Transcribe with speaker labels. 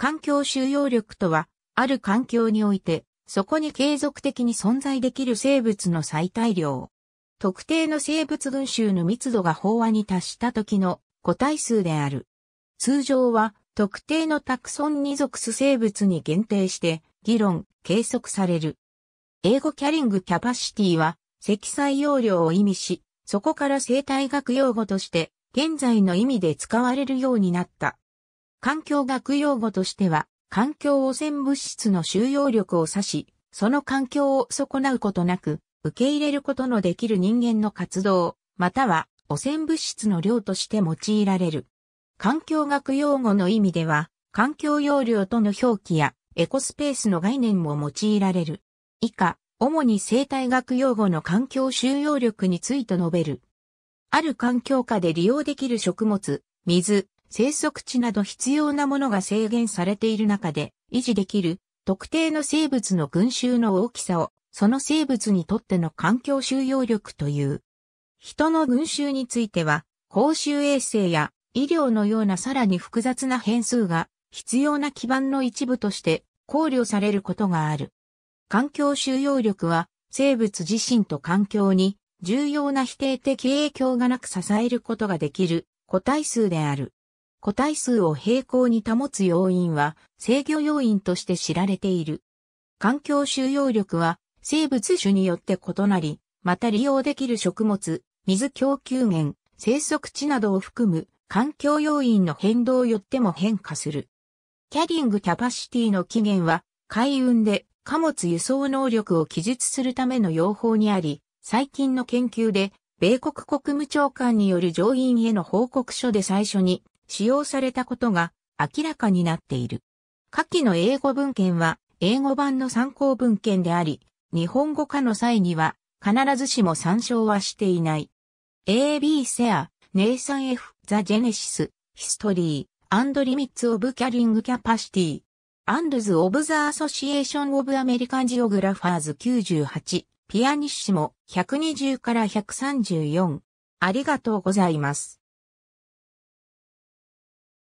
Speaker 1: 環境収容力とは、ある環境において、そこに継続的に存在できる生物の最大量。特定の生物群衆の密度が飽和に達した時の個体数である。通常は特定のタクソンに属す生物に限定して議論、計測される。英語キャリングキャパシティは積載容量を意味し、そこから生態学用語として現在の意味で使われるようになった。環境学用語としては、環境汚染物質の収容力を指し、その環境を損なうことなく、受け入れることのできる人間の活動、または汚染物質の量として用いられる。環境学用語の意味では、環境容量との表記やエコスペースの概念も用いられる。以下、主に生態学用語の環境収容力について述べる。ある環境下で利用できる食物、水、生息地など必要なものが制限されている中で維持できる特定の生物の群衆の大きさをその生物にとっての環境収容力という。人の群衆については公衆衛生や医療のようなさらに複雑な変数が必要な基盤の一部として考慮されることがある。環境収容力は生物自身と環境に重要な否定的影響がなく支えることができる個体数である。個体数を平行に保つ要因は制御要因として知られている。環境収容力は生物種によって異なり、また利用できる食物、水供給源、生息地などを含む環境要因の変動よっても変化する。キャリングキャパシティの起源は海運で貨物輸送能力を記述するための用法にあり、最近の研究で米国国務長官による上院への報告書で最初に使用されたことが明らかになっている。下記の英語文献は英語版の参考文献であり、日本語化の際には必ずしも参照はしていない。A.B. セア、ネイサン F. ザ・ジェネシス、ヒストリー、アンドリミッツ・オブ・キャリング・キャパシティ。アンドズ・オブ・ザ・アソシエーション・オブ・アメリカン・ジオグラファーズ98、ピアニッシモ120から134。ありがとうございます。